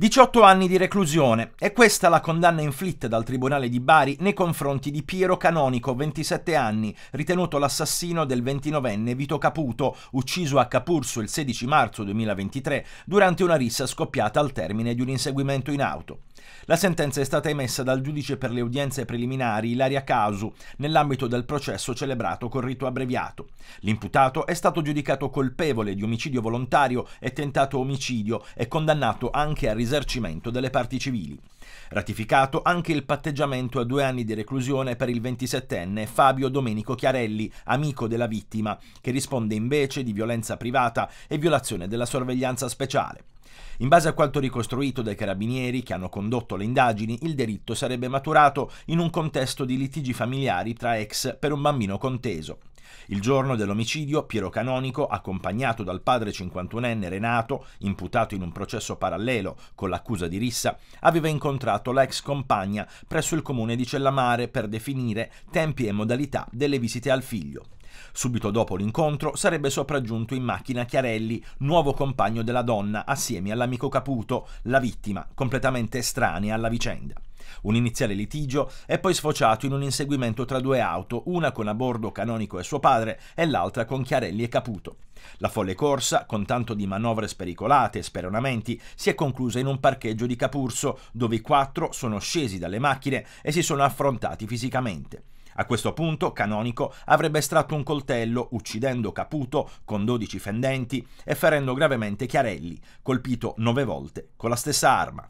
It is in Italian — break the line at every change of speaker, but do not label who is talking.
18 anni di reclusione, è questa la condanna inflitta dal Tribunale di Bari nei confronti di Piero Canonico, 27 anni, ritenuto l'assassino del 29enne Vito Caputo, ucciso a Capurso il 16 marzo 2023 durante una rissa scoppiata al termine di un inseguimento in auto. La sentenza è stata emessa dal giudice per le udienze preliminari Ilaria Casu nell'ambito del processo celebrato col rito abbreviato. L'imputato è stato giudicato colpevole di omicidio volontario e tentato omicidio e condannato anche al risarcimento delle parti civili. Ratificato anche il patteggiamento a due anni di reclusione per il 27enne Fabio Domenico Chiarelli, amico della vittima, che risponde invece di violenza privata e violazione della sorveglianza speciale. In base a quanto ricostruito dai carabinieri che hanno condotto le indagini, il delitto sarebbe maturato in un contesto di litigi familiari tra ex per un bambino conteso. Il giorno dell'omicidio, Piero Canonico, accompagnato dal padre 51enne Renato, imputato in un processo parallelo con l'accusa di rissa, aveva incontrato la ex compagna presso il comune di Cellamare per definire tempi e modalità delle visite al figlio. Subito dopo l'incontro sarebbe sopraggiunto in macchina Chiarelli, nuovo compagno della donna, assieme all'amico Caputo, la vittima, completamente estranea alla vicenda. Un iniziale litigio è poi sfociato in un inseguimento tra due auto, una con a bordo Canonico e suo padre e l'altra con Chiarelli e Caputo. La folle corsa, con tanto di manovre spericolate e speronamenti, si è conclusa in un parcheggio di Capurso, dove i quattro sono scesi dalle macchine e si sono affrontati fisicamente. A questo punto Canonico avrebbe estratto un coltello, uccidendo Caputo con 12 fendenti e ferendo gravemente Chiarelli, colpito nove volte con la stessa arma.